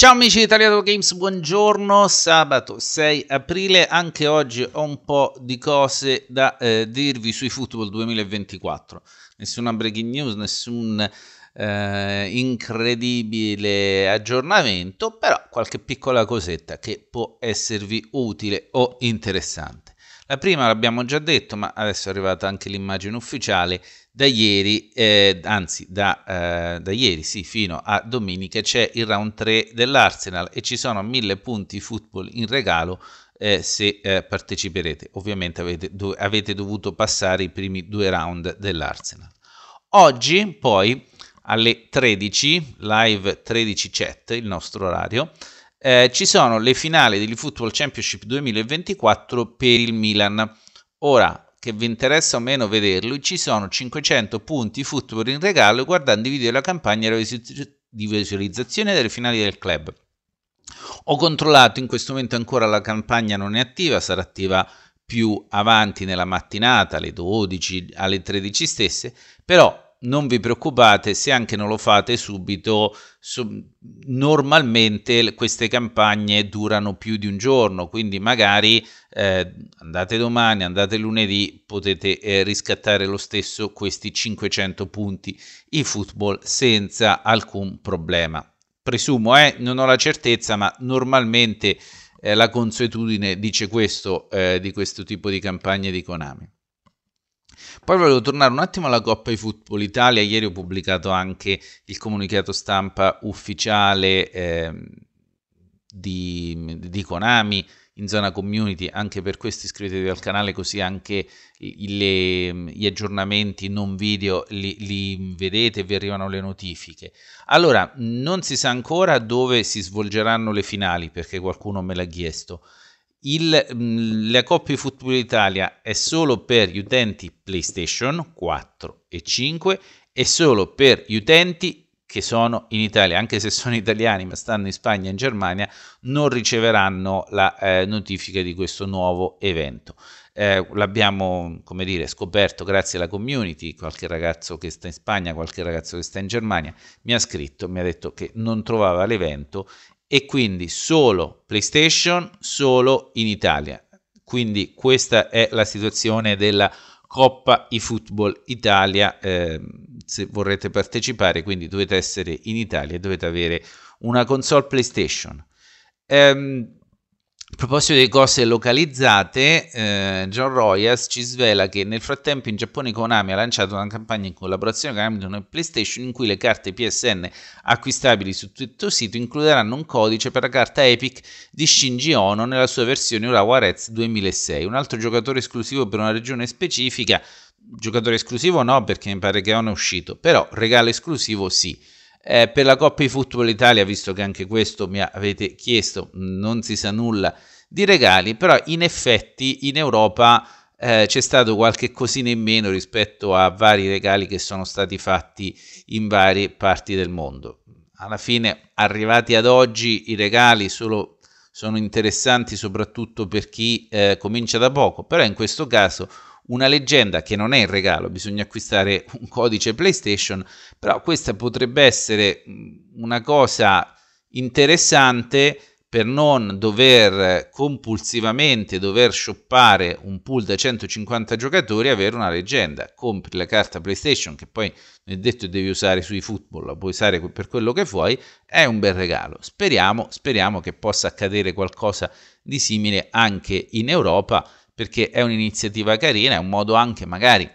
Ciao amici di Italiano Games, buongiorno, sabato 6 aprile, anche oggi ho un po' di cose da eh, dirvi sui Football 2024, nessuna breaking news, nessun eh, incredibile aggiornamento, però qualche piccola cosetta che può esservi utile o interessante. La eh, prima l'abbiamo già detto, ma adesso è arrivata anche l'immagine ufficiale. Da ieri, eh, anzi da, eh, da, ieri, sì, fino a domenica c'è il round 3 dell'Arsenal e ci sono mille punti football in regalo eh, se eh, parteciperete. Ovviamente avete, do- avete dovuto passare i primi due round dell'Arsenal. Oggi poi alle 13, live 13 chat, il nostro orario, eh, ci sono le finali del Football Championship 2024 per il Milan. Ora, che vi interessa o meno vederlo, ci sono 500 punti football in regalo guardando i video della campagna di visualizzazione delle finali del club. Ho controllato, in questo momento ancora la campagna non è attiva, sarà attiva più avanti nella mattinata, alle 12, alle 13 stesse, però non vi preoccupate se anche non lo fate subito, normalmente queste campagne durano più di un giorno, quindi magari eh, andate domani, andate lunedì, potete eh, riscattare lo stesso questi 500 punti in football senza alcun problema. Presumo, eh, non ho la certezza, ma normalmente eh, la consuetudine dice questo eh, di questo tipo di campagne di Konami. Poi volevo tornare un attimo alla Coppa di Football Italia, ieri ho pubblicato anche il comunicato stampa ufficiale eh, di, di Konami in zona community, anche per questo iscrivetevi al canale così anche le, gli aggiornamenti non video li, li vedete e vi arrivano le notifiche. Allora, non si sa ancora dove si svolgeranno le finali perché qualcuno me l'ha chiesto. Il, mm, la Coppa di Football Italia è solo per gli utenti PlayStation 4 e 5 e solo per gli utenti che sono in Italia, anche se sono italiani ma stanno in Spagna e in Germania, non riceveranno la eh, notifica di questo nuovo evento. Eh, l'abbiamo, come dire, scoperto grazie alla community, qualche ragazzo che sta in Spagna, qualche ragazzo che sta in Germania, mi ha scritto, mi ha detto che non trovava l'evento e quindi solo PlayStation, solo in Italia. Quindi questa è la situazione della Coppa e Football Italia, eh, se vorrete partecipare, quindi dovete essere in Italia e dovete avere una console PlayStation. Ehm, a proposito di cose localizzate, eh, John Royas ci svela che nel frattempo in Giappone Konami ha lanciato una campagna in collaborazione con Amazon e PlayStation in cui le carte PSN acquistabili su tutto il sito includeranno un codice per la carta Epic di Shinji Ono nella sua versione Urawa Rez 2006. Un altro giocatore esclusivo per una regione specifica, giocatore esclusivo no perché mi pare che Ono è uscito, però regalo esclusivo sì. Eh, per la Coppa di Football Italia, visto che anche questo mi avete chiesto, non si sa nulla di regali, però in effetti in Europa eh, c'è stato qualche cosina in meno rispetto a vari regali che sono stati fatti in varie parti del mondo. Alla fine, arrivati ad oggi, i regali solo sono interessanti soprattutto per chi eh, comincia da poco, però in questo caso una leggenda che non è il regalo, bisogna acquistare un codice PlayStation, però questa potrebbe essere una cosa interessante per non dover compulsivamente dover shoppare un pool da 150 giocatori e avere una leggenda. Compri la carta PlayStation che poi nel detto devi usare sui football, la puoi usare per quello che vuoi, è un bel regalo. Speriamo, speriamo che possa accadere qualcosa di simile anche in Europa perché è un'iniziativa carina, è un modo anche magari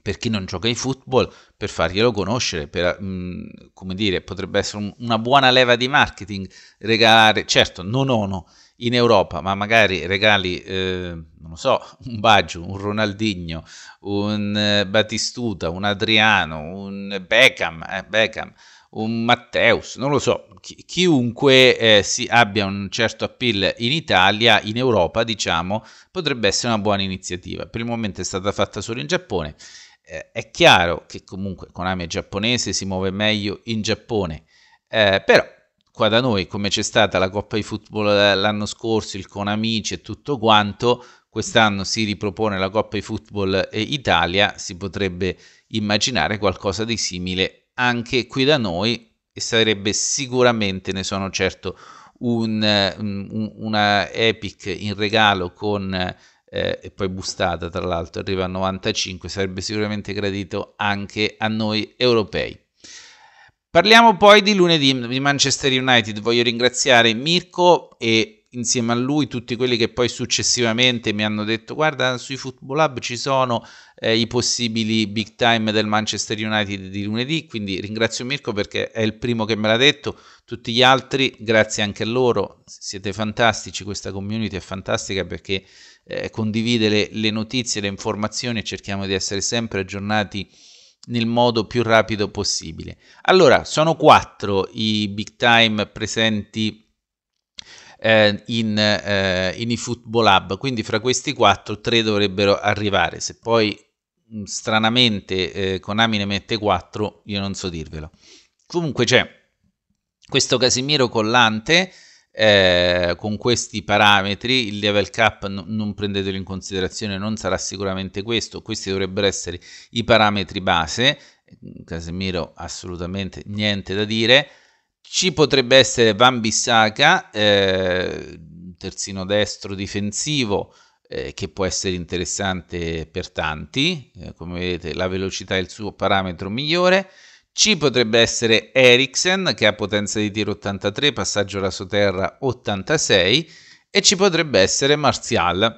per chi non gioca in football per farglielo conoscere, per, mh, come dire, potrebbe essere un, una buona leva di marketing regalare, certo, non ONU in Europa, ma magari regali, eh, non so, un Baggio, un Ronaldinho, un eh, Batistuta, un Adriano, un Beckham, eh, Beckham un Matteus, non lo so, chi, chiunque eh, si abbia un certo appeal in Italia, in Europa, diciamo, potrebbe essere una buona iniziativa. Per il momento è stata fatta solo in Giappone. Eh, è chiaro che comunque Konami è giapponese, si muove meglio in Giappone, eh, però qua da noi, come c'è stata la Coppa di Football eh, l'anno scorso, il Konamici e tutto quanto, quest'anno si ripropone la Coppa di Football eh, Italia, si potrebbe immaginare qualcosa di simile anche qui da noi e sarebbe sicuramente, ne sono certo, un, mm, un, una Epic in regalo con eh, e poi bustata tra l'altro arriva a 95 sarebbe sicuramente gradito anche a noi europei parliamo poi di lunedì di Manchester United voglio ringraziare Mirko e insieme a lui tutti quelli che poi successivamente mi hanno detto guarda sui Football Hub ci sono eh, i possibili big time del Manchester United di lunedì, quindi ringrazio Mirko perché è il primo che me l'ha detto, tutti gli altri grazie anche a loro, siete fantastici, questa community è fantastica perché eh, condivide le, le notizie, le informazioni e cerchiamo di essere sempre aggiornati nel modo più rapido possibile. Allora, sono quattro i big time presenti eh, in, eh, in eFootball Hub, quindi fra questi quattro tre dovrebbero arrivare, se poi stranamente eh, Konami ne mette quattro io non so dirvelo. Comunque c'è questo Casimiro Collante eh, con questi parametri, il level cap n- non prendetelo in considerazione, non sarà sicuramente questo, questi dovrebbero essere i parametri base, Casimiro assolutamente niente da dire, ci potrebbe essere Van Bissaka, eh, terzino destro difensivo, eh, che può essere interessante per tanti. Eh, come vedete, la velocità è il suo parametro migliore. Ci potrebbe essere Eriksen, che ha potenza di tiro 83, passaggio rasoterra 86. E ci potrebbe essere Martial,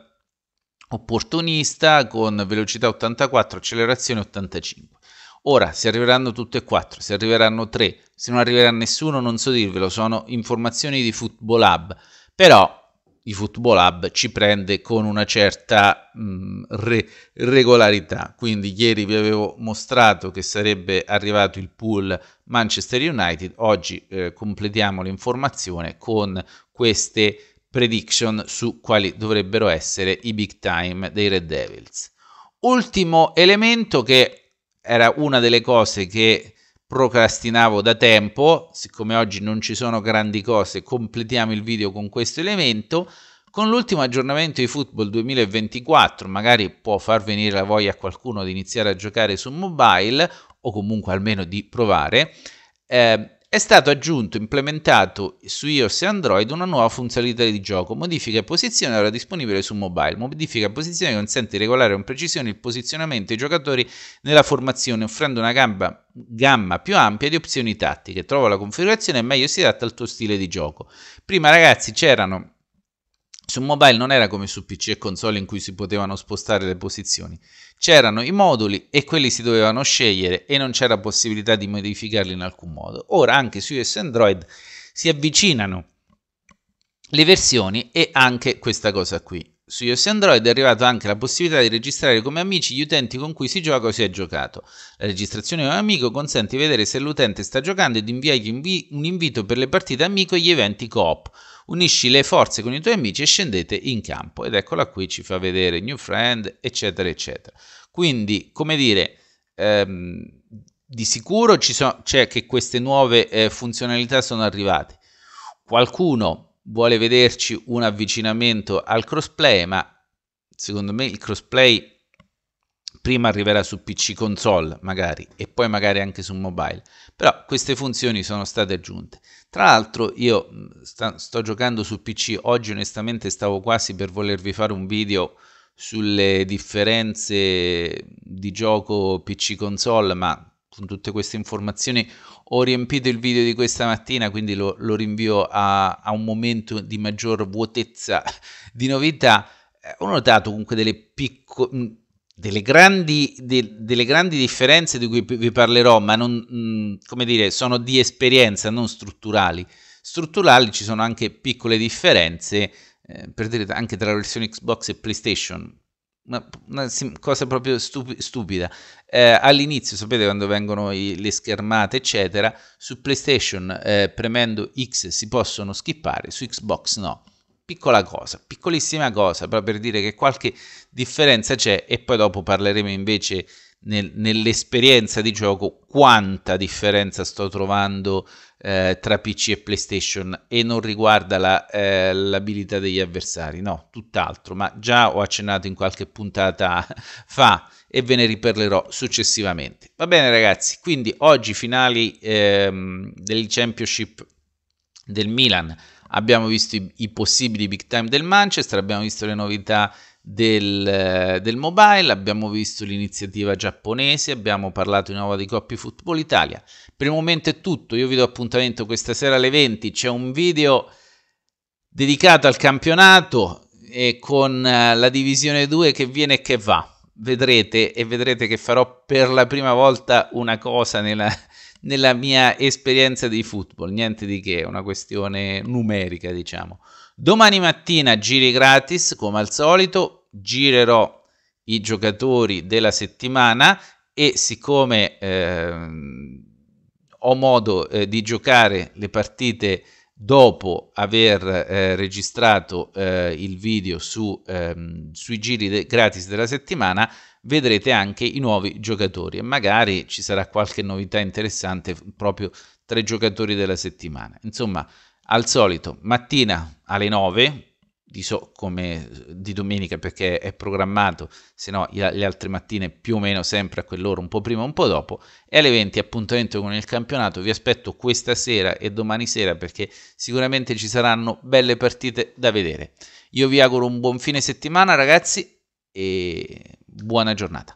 opportunista con velocità 84, accelerazione 85. Ora, se arriveranno tutte e quattro, se arriveranno tre, se non arriverà nessuno non so dirvelo, sono informazioni di Football Hub, però il Football Hub ci prende con una certa mh, mm, re- regolarità. Quindi ieri vi avevo mostrato che sarebbe arrivato il pool Manchester United, oggi eh, completiamo l'informazione con queste prediction su quali dovrebbero essere i big time dei Red Devils. Ultimo elemento che era una delle cose che procrastinavo da tempo, siccome oggi non ci sono grandi cose, completiamo il video con questo elemento. Con l'ultimo aggiornamento di Football 2024 magari può far venire la voglia a qualcuno di iniziare a giocare su mobile o comunque almeno di provare. Eh, è stato aggiunto e implementato su iOS e Android una nuova funzionalità di gioco, modifica e posizione ora disponibile su mobile. Modifica e posizione consente di regolare con precisione il posizionamento dei giocatori nella formazione, offrendo una gamba, gamma più ampia di opzioni tattiche. Trova la configurazione e meglio si adatta al tuo stile di gioco. Prima ragazzi c'erano su mobile non era come su PC e console in cui si potevano spostare le posizioni. C'erano i moduli e quelli si dovevano scegliere e non c'era possibilità di modificarli in alcun modo. Ora anche su iOS Android si avvicinano le versioni e anche questa cosa qui. Su iOS Android è arrivata anche la possibilità di registrare come amici gli utenti con cui si gioca o si è giocato. La registrazione come amico consente di vedere se l'utente sta giocando ed inviargli invi- un invito per le partite amico e gli eventi coop. Unisci le forze con i tuoi amici e scendete in campo. Ed eccola qui, ci fa vedere New Friend, eccetera, eccetera. Quindi, come dire, ehm, di sicuro c'è so- cioè che queste nuove eh, funzionalità sono arrivate. Qualcuno vuole vederci un avvicinamento al crossplay, ma secondo me il crossplay prima arriverà su PC console magari e poi magari anche su mobile, però queste funzioni sono state aggiunte. Tra l'altro io sta, sto giocando su PC, oggi onestamente stavo quasi per volervi fare un video sulle differenze di gioco PC console, ma con tutte queste informazioni ho riempito il video di questa mattina, quindi lo, lo rinvio a, a un momento di maggior vuotezza di novità. Eh, ho notato comunque delle piccole... Delle grandi, de, delle grandi, differenze di cui vi parlerò, ma non, come dire, sono di esperienza, non strutturali. Strutturali ci sono anche piccole differenze, eh, per dire anche tra la versione Xbox e PlayStation una, una cosa proprio stupi, stupida. Eh, all'inizio, sapete quando vengono i, le schermate, eccetera, su PlayStation eh, premendo X si possono skippare, su Xbox no piccola cosa, piccolissima cosa, proprio per dire che qualche differenza c'è e poi dopo parleremo invece nel, nell'esperienza di gioco quanta differenza sto trovando eh, tra PC e PlayStation e non riguarda la, eh, l'abilità degli avversari, no, tutt'altro, ma già ho accennato in qualche puntata fa e ve ne riparlerò successivamente. Va bene ragazzi, quindi oggi finali ehm, del Championship del Milan, abbiamo visto i, i, possibili big time del Manchester, abbiamo visto le novità del, eh, del mobile, abbiamo visto l'iniziativa giapponese, abbiamo parlato di nuovo di Coppi Football Italia. Per il momento è tutto, io vi do appuntamento questa sera alle 20, c'è un video dedicato al campionato e con eh, la divisione 2 che viene e che va. Vedrete e vedrete che farò per la prima volta una cosa nella, nella mia esperienza di football, niente di che, è una questione numerica diciamo. Domani mattina giri gratis come al solito, girerò i giocatori della settimana e siccome eh, ho modo eh, di giocare le partite dopo aver eh, registrato eh, il video su, ehm, sui giri de- gratis della settimana, vedrete anche i nuovi giocatori e magari ci sarà qualche novità interessante proprio tra i giocatori della settimana. Insomma, al solito, mattina alle 9 di, so, come, di domenica perché è programmato, se no le altre mattine più o meno sempre a quell'ora, un po' prima, un po' dopo, e alle 20 appuntamento con il campionato, vi aspetto questa sera e domani sera perché sicuramente ci saranno belle partite da vedere. Io vi auguro un buon fine settimana ragazzi e buona giornata.